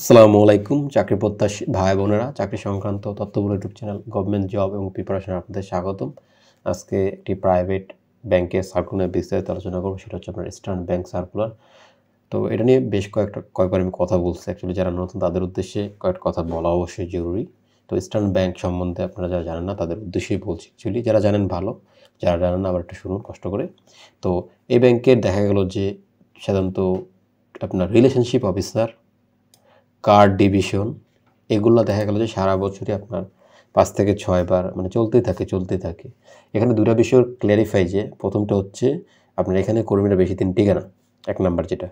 আসসালামু আলাইকুম চাকরি প্রত্যাশী ভাই বোনেরা চাকরি সংক্রান্ত তথ্যগুলো ইউটিউব চ্যানেল গভর্নমেন্ট জব এবং প্রিপারেশন আপনাদের স্বাগতম আজকে একটি প্রাইভেট ব্যাংকের সার্কুলার বিস্তারিত আলোচনা করবো সেটা হচ্ছে আপনার ইস্টার্ন ব্যাংক সার্কুলার তো এটা নিয়ে বেশ কয়েকটা কয়েকবার আমি কথা বলছি অ্যাকচুয়ালি যারা নতুন তাদের উদ্দেশ্যে কয়েকটা কথা বলা অবশ্যই জরুরি তো ইস্টার্ন ব্যাংক সম্বন্ধে আপনারা যারা জানেন না তাদের উদ্দেশ্যেই বলছি অ্যাকচুয়ালি যারা জানেন ভালো যারা জানেন না আবার একটু শুনুন কষ্ট করে তো এই ব্যাংকের দেখা গেল যে সাধারণত আপনার রিলেশনশিপ অফিসার কার্ড ডিভিশন এগুলো দেখা গেল যে সারা বছরই আপনার পাঁচ থেকে ছয়বার মানে চলতেই থাকে চলতেই থাকে এখানে দুটা বিষয় ক্ল্যারিফাই যে প্রথমটা হচ্ছে আপনার এখানে কর্মীরা বেশি দিন টিকে না এক নাম্বার যেটা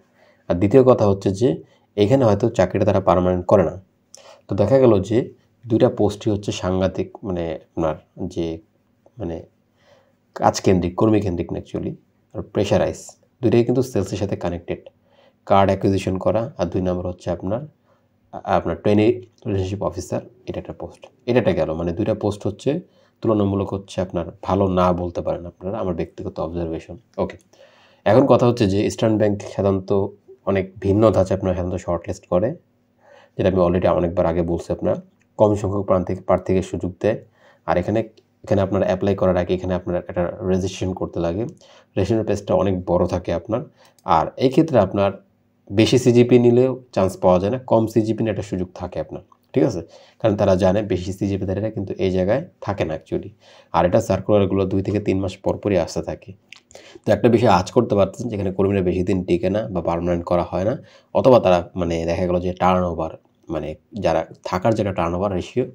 আর দ্বিতীয় কথা হচ্ছে যে এখানে হয়তো চাকরিটা তারা পারমানেন্ট করে না তো দেখা গেল যে দুইটা পোস্টই হচ্ছে সাংঘাতিক মানে আপনার যে মানে কাজকেন্দ্রিক কর্মীকেন্দ্রিক না অ্যাকচুয়ালি আর প্রেশারাইজ দুইটাই কিন্তু সেলসের সাথে কানেক্টেড কার্ড অ্যাকুইজিশন করা আর দুই নম্বর হচ্ছে আপনার আপনার ট্রেনে রিলেশনশিপ অফিসার এটা একটা পোস্ট এটা একটা গেল মানে দুইটা পোস্ট হচ্ছে তুলনামূলক হচ্ছে আপনার ভালো না বলতে পারেন আপনারা আমার ব্যক্তিগত অবজারভেশন ওকে এখন কথা হচ্ছে যে ইস্টার্ন ব্যাংক সাধারণত অনেক ভিন্ন ধাঁচে আপনার সাধারণত শর্টলিস্ট করে যেটা আমি অলরেডি অনেকবার আগে বলছি আপনার কম সংখ্যক প্রান্তিক প্রার্থীকে সুযোগ দেয় আর এখানে এখানে আপনার অ্যাপ্লাই করার আগে এখানে আপনার একটা রেজিস্ট্রেশন করতে লাগে রেজিস্ট্রেশন পেজটা অনেক বড় থাকে আপনার আর এই ক্ষেত্রে আপনার বেশি সিজিপি নিলেও চান্স পাওয়া যায় না কম সিজিপি নিয়ে একটা সুযোগ থাকে আপনার ঠিক আছে কারণ তারা জানে বেশি সিজিপিধারীরা কিন্তু এই জায়গায় থাকে না অ্যাকচুয়ালি আর এটা সার্কুলারগুলো দুই থেকে তিন মাস পরপরই আসতে থাকে তো একটা বিষয় আজ করতে পারতেন যেখানে কর্মীরা বেশি দিন টিকে না বা পারমানেন্ট করা হয় না অথবা তারা মানে দেখা গেল যে টার্ন ওভার মানে যারা থাকার যেটা টার্ন ওভার রেশিও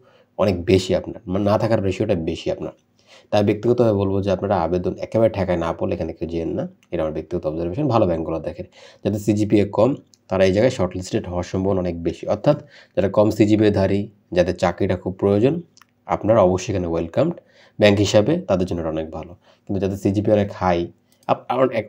অনেক বেশি আপনার মানে না থাকার রেশিওটা বেশি আপনার তাই ব্যক্তিগতভাবে বলবো যে আপনারা আবেদন একেবারে ঠেকায় না পড়লে এখানে কেউ যেন না এটা আমার ব্যক্তিগত অবজারভেশন ভালো ব্যাঙ্কগুলো দেখেন যাতে সিজিপিএ কম তারা এই জায়গায় শর্টলিস্টেড হওয়ার সম্ভাবনা অনেক বেশি অর্থাৎ যারা কম ধারী যাদের চাকরিটা খুব প্রয়োজন আপনারা অবশ্যই এখানে ওয়েলকামড ব্যাংক হিসাবে তাদের জন্য অনেক ভালো কিন্তু যাদের সিজিপি অনেক হাই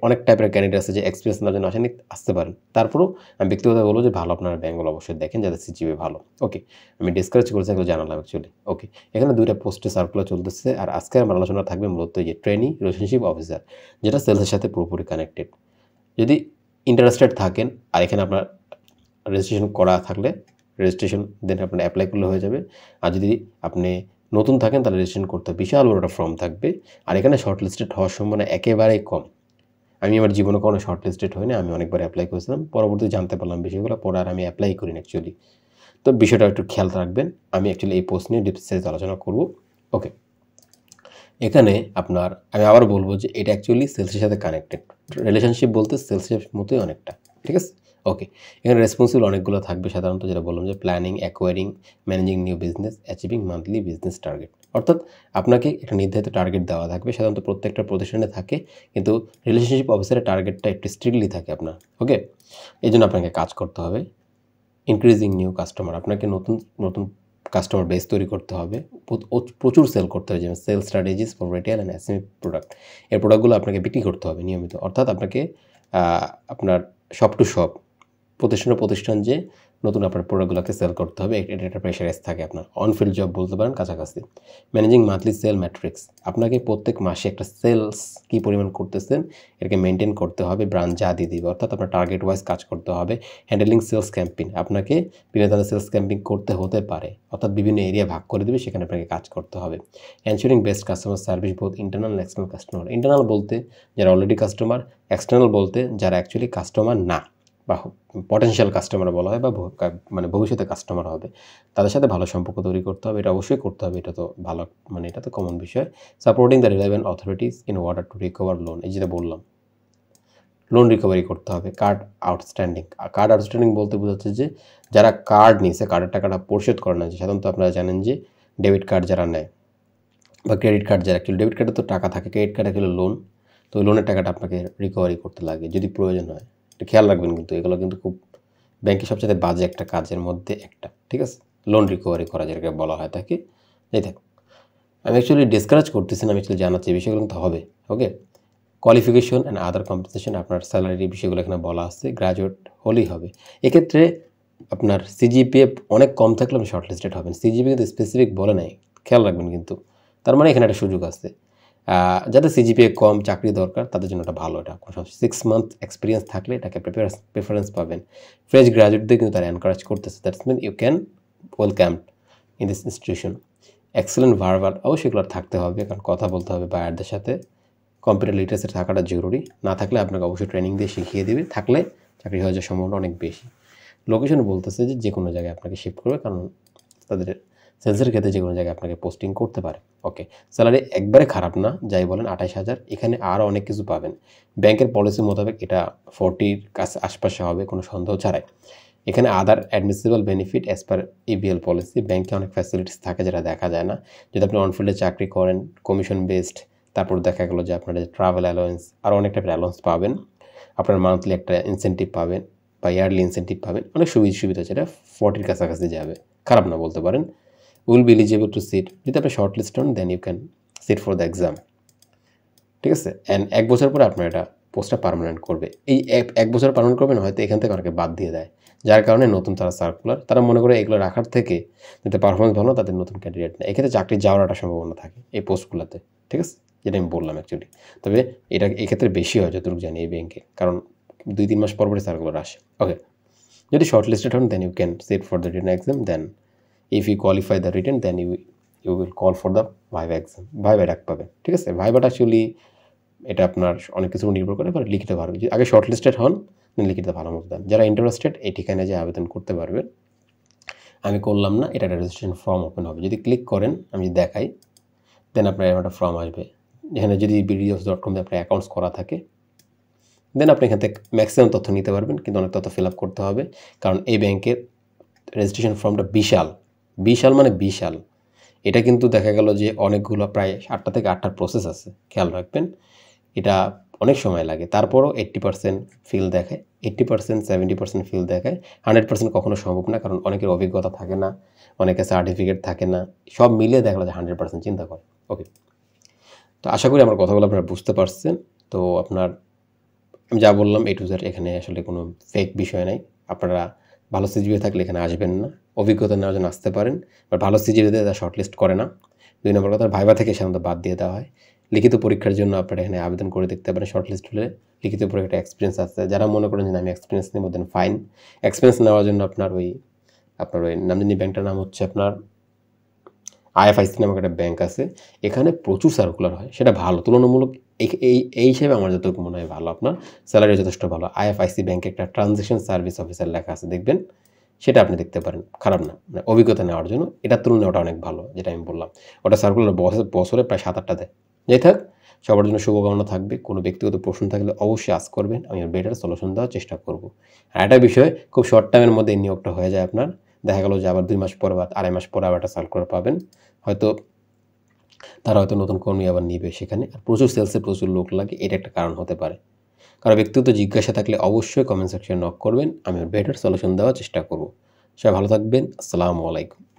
অনেক টাইপের ক্যান্ডিডেট আছে যে এক্সপিরিয়েন্স না জন্য আসেনি আসতে পারেন তারপরেও আমি ব্যক্তিগত বলবো যে ভালো আপনার ব্যাঙ্গল অবশ্যই দেখেন যাদের সিজিবি ভালো ওকে আমি ডিসকারেজ করেছি এগুলো জানালাম অ্যাকচুয়ালি ওকে এখানে দুইটা পোস্টে সার্কুলার চলতেছে আর আজকে আমার আলোচনা থাকবে মূলত যে ট্রেনিং রিলেশনশিপ অফিসার যেটা সেলসের সাথে পুরোপুরি কানেক্টেড যদি ইন্টারেস্টেড থাকেন আর এখানে আপনার রেজিস্ট্রেশন করা থাকলে রেজিস্ট্রেশন দেন আপনার অ্যাপ্লাই করলে হয়ে যাবে আর যদি আপনি নতুন থাকেন তাহলে রেজিস্ট্রেশন করতে বিশাল বড় একটা ফর্ম থাকবে আর এখানে শর্ট লিস্টেড হওয়ার সম্ভাবনা একেবারেই কম আমি আমার জীবনে কোনো শর্ট লিস্টেড হয়নি আমি অনেকবার অ্যাপ্লাই করেছিলাম পরবর্তী জানতে পারলাম বিষয়গুলো পরে আর আমি অ্যাপ্লাই করিনি অ্যাকচুয়ালি তো বিষয়টা একটু খেয়াল রাখবেন আমি অ্যাকচুয়ালি এই পোস্ট নিয়ে ডিপসাইজ আলোচনা করব ওকে এখানে আপনার আমি আবার বলবো যে এটা অ্যাকচুয়ালি সেলসের সাথে কানেক্টেড রিলেশনশিপ বলতে সেলসের মতোই অনেকটা ঠিক আছে ওকে এখানে রেসপন্সিবল অনেকগুলো থাকবে সাধারণত যেটা বললাম যে planning acquiring managing new business achieving monthly business target অর্থাৎ আপনাকে একটা নির্ধারিত টার্গেট দেওয়া থাকবে সাধারণত প্রত্যেকটা প্রতিষ্ঠানে থাকে কিন্তু রিলেশনশিপ অফিসারের টার্গেটটা একটু স্ট্রিক্টলি থাকে আপনার ওকে এই জন্য আপনাকে কাজ করতে হবে ইনক্রিজিং নিউ কাস্টমার আপনাকে নতুন নতুন কাস্টমার বেস তৈরি করতে হবে প্রচুর সেল করতে হবে যেমন sale strategies for retail and SME product এর প্রোডাক্টগুলো আপনাকে বিক্রি করতে হবে নিয়মিত অর্থাৎ আপনাকে আপনার শপ টু শপ প্রতিষ্ঠান প্রতিষ্ঠান যে নতুন আপনার প্রোডাক্টগুলোকে সেল করতে হবে এটা একটা প্রেশারেস থাকে আপনার অনফিল্ড জব বলতে পারেন কাছাকাছি ম্যানেজিং মান্থলি সেল ম্যাট্রিক্স আপনাকে প্রত্যেক মাসে একটা সেলস কী পরিমাণ করতেছেন এটাকে মেনটেন করতে হবে ব্রাঞ্চ যা দিয়ে দিবে অর্থাৎ আপনার টার্গেট ওয়াইজ কাজ করতে হবে হ্যান্ডেলিং সেলস ক্যাম্পিং আপনাকে বিভিন্ন সেলস ক্যাম্পিং করতে হতে পারে অর্থাৎ বিভিন্ন এরিয়া ভাগ করে দেবে সেখানে আপনাকে কাজ করতে হবে ensuring best customer service both internal external customer internal বলতে যারা অলরেডি কাস্টমার এক্সটার্নাল বলতে যারা অ্যাকচুয়ালি কাস্টমার না বা পটেন্সিয়াল কাস্টমার বলা হয় বা মানে ভবিষ্যতে কাস্টমার হবে তাদের সাথে ভালো সম্পর্ক তৈরি করতে হবে এটা অবশ্যই করতে হবে এটা তো ভালো মানে এটা তো কমন বিষয় supporting the relevant authorities in order to recover loan এই যেটা বললাম লোন রিকভারি করতে হবে কার্ড আউটস্ট্যান্ডিং কার্ড আউটস্ট্যান্ডিং বলতে বোঝাচ্ছে যে যারা কার্ড নিয়েছে কার্ডের টাকাটা পরিশোধ করে না সাধারণত আপনারা জানেন যে ডেবিট কার্ড যারা নেয় বা ক্রেডিট কার্ড যারা অ্যাকচুয়ালি ডেবিট কার্ডে তো টাকা থাকে ক্রেডিট কার্ডে লোন তো লোনের টাকাটা আপনাকে রিকভারি করতে লাগে যদি প্রয়োজন হয় একটু খেয়াল রাখবেন কিন্তু এগুলো কিন্তু খুব ব্যাংকে সবচেয়ে বাজে একটা কাজের মধ্যে একটা ঠিক আছে লোন রিকভারি করা যেটাকে বলা হয় থাকে যাই থাক আমি অ্যাকচুয়ালি ডিসকারেজ করতেছি না আমি অ্যাকচুয়ালি জানাচ্ছি বিষয়গুলো কিন্তু হবে okay qualification and other competition আপনার স্যালারি বিষয়গুলো এখানে বলা আছে গ্রাজুয়েট হলেই হবে এক্ষেত্রে আপনার সিজিপিএ অনেক কম থাকলে আপনি শর্টলিস্টেড হবেন সিজিপি কিন্তু স্পেসিফিক বলে নাই খেয়াল রাখবেন কিন্তু তার মানে এখানে একটা সুযোগ আছে যাদের সিজিপিএ কম চাকরি দরকার তাদের জন্য এটা ভালো এটা সিক্স মান্থ এক্সপিরিয়েন্স থাকলে এটাকে প্রিফারেন্স প্রেফারেন্স পাবেন ফ্রেশ গ্রাজুয়েটদের কিন্তু তারা এনকারেজ করতেছে that's mean you can welcome in this institution excellent ভারবার অবশ্যই এগুলো থাকতে হবে কারণ কথা বলতে হবে বায়ারদের সাথে কম্পিউটার লিটারেসি থাকাটা জরুরি না থাকলে আপনাকে অবশ্যই ট্রেনিং দিয়ে শিখিয়ে দেবে থাকলে চাকরি হয়ে যাওয়ার সম্ভাবনা অনেক বেশি লোকেশন বলতেছে যে যে কোনো জায়গায় আপনাকে শিফট করবে কারণ তাদের সেলসের ক্ষেত্রে যে কোনো জায়গায় আপনাকে পোস্টিং করতে পারে ওকে স্যালারি একবারে খারাপ না যাই বলেন আঠাশ হাজার এখানে আরও অনেক কিছু পাবেন ব্যাংকের পলিসি মোতাবেক এটা ফোরটির কাছে আশপাশে হবে কোনো সন্দেহ ছাড়াই এখানে other admissible benefit as per EBL policy ব্যাংকে অনেক ফ্যাসিলিটিস থাকে যেটা দেখা যায় না যদি আপনি অনফিল্ডে চাকরি করেন কমিশন বেসড তারপর দেখা গেলো যে আপনার ট্রাভেল অ্যালাউন্স আরও অনেক টাইপের অ্যালাউন্স পাবেন আপনার মান্থলি একটা ইনসেন্টিভ পাবেন বা ইয়ারলি ইনসেন্টিভ পাবেন অনেক সুবিধা সুবিধা আছে এটা ফোরটির কাছাকাছি যাবে খারাপ না বলতে পারেন will be eligible to sit যদি আপনি শর্ট লিস্ট হন then you can sit for the exam ঠিক আছে অ্যান্ড এক বছর পরে আপনার এটা পোস্টটা পারমানেন্ট করবে এই এক বছর পারমানেন্ট করবেন হয়তো এখান থেকে অনেকে বাদ দিয়ে দেয় যার কারণে নতুন তারা সার্কুলার তারা মনে করে এগুলো রাখার থেকে যাতে পারফরমেন্স ভালো তাদের নতুন ক্যান্ডিডেট নেয় এক্ষেত্রে চাকরি যাওয়ার একটা সম্ভাবনা থাকে এই পোস্টগুলোতে ঠিক আছে যেটা আমি বললাম অ্যাকচুয়ালি তবে এটা এক্ষেত্রে বেশি হয় যতটুকু জানি এই ব্যাংকে কারণ দুই তিন মাস পর সার্কুলার আসে ওকে যদি শর্ট লিস্টেড হন then you can sit for the written exam then if you qualify the written then you you will call for the viva exam viva ডাক পাবেন ঠিক আছে ভাইভাটা অ্যাকচুয়ালি এটা আপনার অনেক কিছু নির্ভর করে বা লিখিত পারবেন যদি আগে শর্ট লিস্টেড হন দেন লিখিত ভালো মতো দেন যারা ইন্টারেস্টেড এই ঠিকানায় যে আবেদন করতে পারবেন আমি করলাম না এটা রেজিস্ট্রেশন ফর্ম ওপেন হবে যদি ক্লিক করেন আমি দেখাই দেন আপনার একটা ফর্ম আসবে যেখানে যদি বিডিওস ডট কমে আপনার অ্যাকাউন্টস করা থাকে দেন আপনি এখান থেকে ম্যাক্সিমাম তথ্য নিতে পারবেন কিন্তু অনেক তথ্য ফিল আপ করতে হবে কারণ এই ব্যাংকের রেজিস্ট্রেশন ফর্মটা বিশাল বিশাল মানে বিশাল এটা কিন্তু দেখা গেল যে অনেকগুলো প্রায় আটটা থেকে আটটার প্রসেস আছে খেয়াল রাখবেন এটা অনেক সময় লাগে তারপরও এইট্টি পার্সেন্ট ফিল দেখায় eighty percent seventy percent fill দেখায় হান্ড্রেড পার্সেন্ট কখনও সম্ভব না কারণ অনেকের অভিজ্ঞতা থাকে না অনেকে সার্টিফিকেট থাকে না সব মিলে দেখা যায় হান্ড্রেড পার্সেন্ট চিন্তা করে ওকে তো আশা করি আমার কথাগুলো আপনারা বুঝতে পারছেন তো আপনার আমি যা বললাম এ টু জেড এখানে আসলে কোনো ফেক বিষয় নাই আপনারা ভালো সিজিপিএ থাকলে এখানে আসবেন না অভিজ্ঞতা নেওয়ার জন্য আসতে পারেন বা ভালো দিয়ে তারা শর্টলিস্ট করে না দুই নম্বর কথা ভাইবা থেকে সাধারণত বাদ দিয়ে দেওয়া হয় লিখিত পরীক্ষার জন্য আপনারা এখানে আবেদন করে দেখতে পারেন শর্টলিস্ট হলে লিখিত পরীক্ষাটা এক্সপিরিয়েন্স আছে যারা মনে করেন যে আমি এক্সপিরিয়েন্স নেব দেন ফাইন এক্সপিরিয়েন্স নেওয়ার জন্য আপনার ওই আপনার ওই নামদিনী ব্যাংকটার নাম হচ্ছে আপনার আইএফআইসি নামক একটা ব্যাঙ্ক আছে এখানে প্রচুর সার্কুলার হয় সেটা ভালো তুলনামূলক এই এই হিসেবে আমার যতটুকু মনে হয় ভালো আপনার স্যালারি যথেষ্ট ভালো আইএফআইসি ব্যাংকে একটা ট্রানজেকশন সার্ভিস অফিসার লেখা আছে দেখবেন সেটা আপনি দেখতে পারেন খারাপ না মানে অভিজ্ঞতা নেওয়ার জন্য এটার তুলনায় ওটা অনেক ভালো যেটা আমি বললাম ওটা সার্কুলার বছরে প্রায় সাত আটটা দেয় যাই থাক সবার জন্য শুভকামনা থাকবে কোনো ব্যক্তিগত প্রশ্ন থাকলে অবশ্যই আস করবেন আমি বেটার সলিউশন দেওয়ার চেষ্টা করব আর একটা বিষয় খুব শর্ট টাইমের মধ্যে এই নিয়োগটা হয়ে যায় আপনার দেখা গেল যে আবার দুই মাস পর বা আড়াই মাস পর আবার একটা সার্কুলার পাবেন হয়তো তারা হয়তো নতুন কর্মী আবার নিবে সেখানে আর প্রচুর সেলসে প্রচুর লোক লাগে এটা একটা কারণ হতে পারে কারো ব্যক্তিগত জিজ্ঞাসা থাকলে অবশ্যই কমেন্ট সেকশনে নক করবেন আমি বেটার সলিউশন দেওয়ার চেষ্টা করব সবাই ভালো থাকবেন আসসালামু আলাইকুম